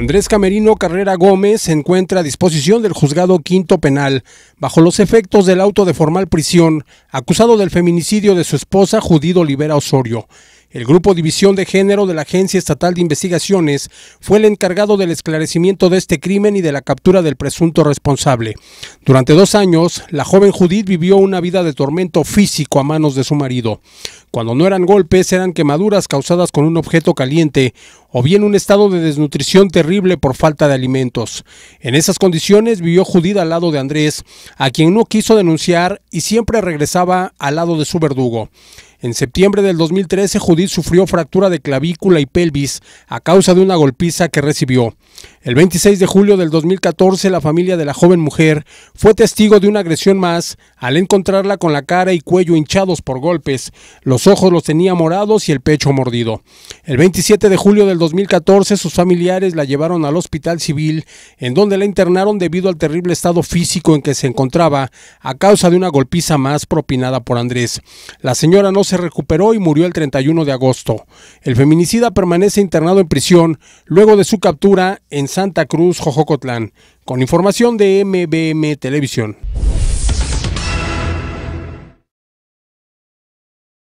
Andrés Camerino Carrera Gómez se encuentra a disposición del juzgado quinto penal bajo los efectos del auto de formal prisión, acusado del feminicidio de su esposa Judith Olivera Osorio. El Grupo División de Género de la Agencia Estatal de Investigaciones fue el encargado del esclarecimiento de este crimen y de la captura del presunto responsable. Durante dos años, la joven Judith vivió una vida de tormento físico a manos de su marido. Cuando no eran golpes, eran quemaduras causadas con un objeto caliente o bien un estado de desnutrición terrible por falta de alimentos. En esas condiciones vivió Judith al lado de Andrés, a quien no quiso denunciar y siempre regresaba al lado de su verdugo. En septiembre del 2013, Judith sufrió fractura de clavícula y pelvis a causa de una golpiza que recibió. El 26 de julio del 2014, la familia de la joven mujer fue testigo de una agresión más al encontrarla con la cara y cuello hinchados por golpes, los ojos los tenía morados y el pecho mordido. El 27 de julio del 2014, sus familiares la llevaron al hospital civil, en donde la internaron debido al terrible estado físico en que se encontraba a causa de una golpiza más propinada por Andrés. La señora no se recuperó y murió el 31 de agosto. El feminicida permanece internado en prisión luego de su captura en Santa Cruz, Jojocotlán. Con información de MBM Televisión.